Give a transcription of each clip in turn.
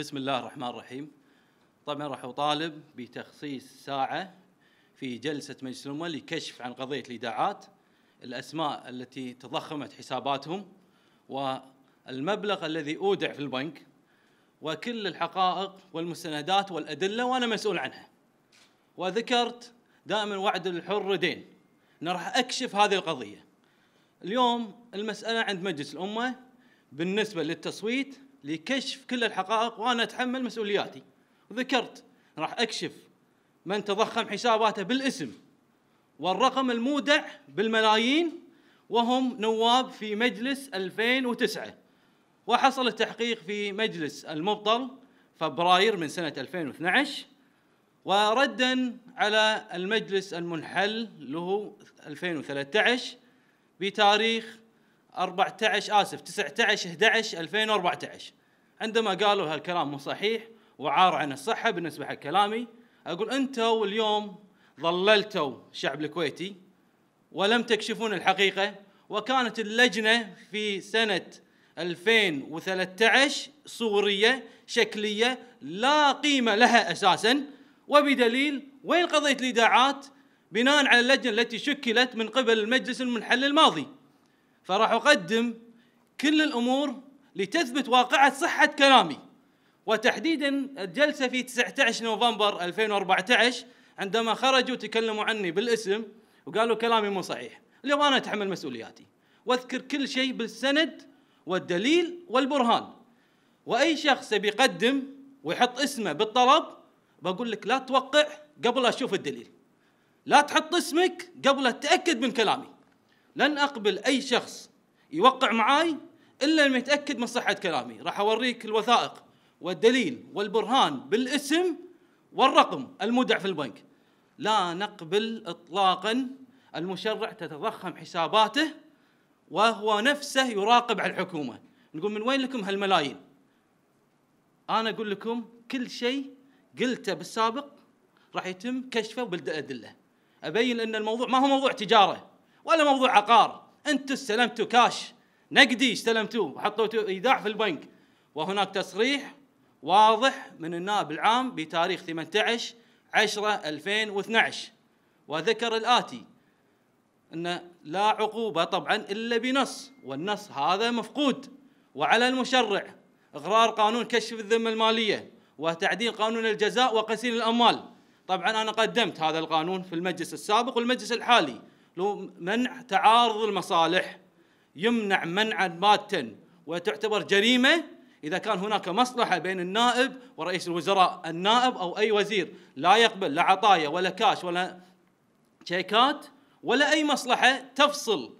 بسم الله الرحمن الرحيم طبعا راح أطالب بتخصيص ساعة في جلسة مجلس الأمة لكشف عن قضية الإيداعات الأسماء التي تضخمت حساباتهم والمبلغ الذي أودع في البنك وكل الحقائق والمستندات والأدلة وأنا مسؤول عنها وذكرت دائما وعد الحر دين أن راح أكشف هذه القضية اليوم المسألة عند مجلس الأمة بالنسبة للتصويت لكشف كل الحقائق وانا اتحمل مسؤولياتي وذكرت راح اكشف من تضخم حساباته بالاسم والرقم المودع بالملايين وهم نواب في مجلس 2009 وحصل التحقيق في مجلس المبطل فبراير من سنة 2012 وردا على المجلس المنحل له 2013 بتاريخ 14 اسف 19 11 2014 عندما قالوا هالكلام مو صحيح وعار عن الصحه بالنسبه حق كلامي اقول انتوا اليوم ضللتوا الشعب الكويتي ولم تكشفون الحقيقه وكانت اللجنه في سنه 2013 صوريه شكليه لا قيمه لها اساسا وبدليل وين قضيه الايداعات بناء على اللجنه التي شكلت من قبل المجلس المنحل الماضي فراح اقدم كل الامور لتثبت واقعه صحه كلامي وتحديدا الجلسه في 19 نوفمبر 2014 عندما خرجوا تكلموا عني بالاسم وقالوا كلامي مو صحيح اليوم انا اتحمل مسؤولياتي واذكر كل شيء بالسند والدليل والبرهان واي شخص يبي يقدم ويحط اسمه بالطلب بقول لك لا توقع قبل اشوف الدليل لا تحط اسمك قبل اتاكد من كلامي لن اقبل اي شخص يوقع معاي الا لما يتاكد من صحه كلامي راح اوريك الوثائق والدليل والبرهان بالاسم والرقم المودع في البنك لا نقبل اطلاقا المشرع تتضخم حساباته وهو نفسه يراقب على الحكومه نقول من وين لكم هالملايين انا اقول لكم كل شيء قلته بالسابق راح يتم كشفه بالادله ابين ان الموضوع ما هو موضوع تجاره ولا موضوع عقار انتم استلمتوا كاش نقدي استلمتوه وحطيتوا ايداع في البنك وهناك تصريح واضح من النائب العام بتاريخ 18 10 2012 وذكر الاتي ان لا عقوبه طبعا الا بنص والنص هذا مفقود وعلى المشرع اغرار قانون كشف الذمه الماليه وتعديل قانون الجزاء وغسيل الاموال طبعا انا قدمت هذا القانون في المجلس السابق والمجلس الحالي لو منع تعارض المصالح يمنع منعا باتا وتعتبر جريمه اذا كان هناك مصلحه بين النائب ورئيس الوزراء، النائب او اي وزير لا يقبل لا عطايا ولا كاش ولا شيكات ولا اي مصلحه تفصل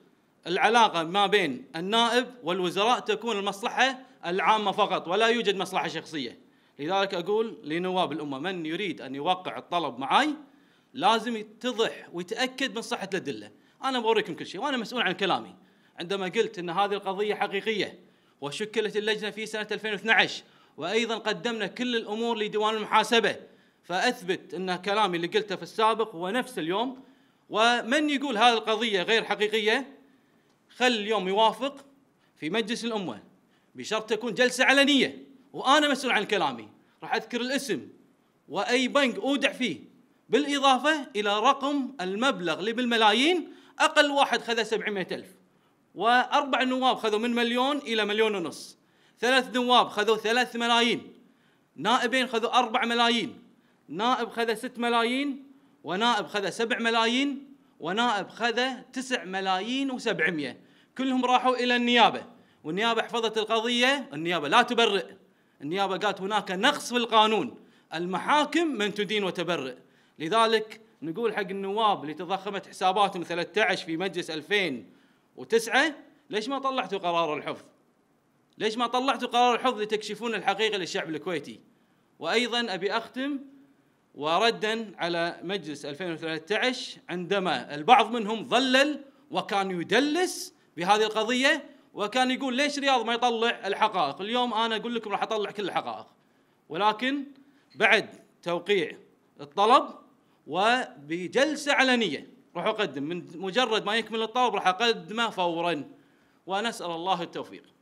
العلاقه ما بين النائب والوزراء تكون المصلحه العامه فقط ولا يوجد مصلحه شخصيه. لذلك اقول لنواب الامه من يريد ان يوقع الطلب معي لازم يتضح ويتاكد من صحه الادله انا بوريكم كل شيء وانا مسؤول عن كلامي عندما قلت ان هذه القضيه حقيقيه وشكلت اللجنه في سنه 2012 وايضا قدمنا كل الامور لديوان المحاسبه فاثبت ان كلامي اللي قلته في السابق هو نفس اليوم ومن يقول هذه القضيه غير حقيقيه خل اليوم يوافق في مجلس الامه بشرط تكون جلسه علنيه وانا مسؤول عن كلامي راح اذكر الاسم واي بنك اودع فيه بالإضافة إلى رقم المبلغ اللي بالملايين أقل واحد خذ 700 ألف وأربع نواب خذوا من مليون إلى مليون ونص ثلاث نواب خذوا ثلاث ملايين نائبين خذوا أربع ملايين نائب خذ ست ملايين ونائب خذ سبع ملايين ونائب خذ تسع ملايين وسبعمية كلهم راحوا إلى النيابة والنيابة حفظت القضية النيابة لا تبرئ النيابة قالت هناك نقص في القانون المحاكم من تدين وتبرئ لذلك نقول حق النواب اللي تضخمت حساباتهم 13 في مجلس 2009 ليش ما طلعتوا قرار الحفظ؟ ليش ما طلعتوا قرار الحفظ لتكشفون الحقيقه للشعب الكويتي؟ وايضا ابي اختم وردا على مجلس 2013 عندما البعض منهم ظلل وكان يدلس بهذه القضيه وكان يقول ليش رياض ما يطلع الحقائق؟ اليوم انا اقول لكم راح اطلع كل الحقائق ولكن بعد توقيع الطلب وبجلسه علنيه راح اقدم من مجرد ما يكمل الطلب راح اقدمه فورا ونسال الله التوفيق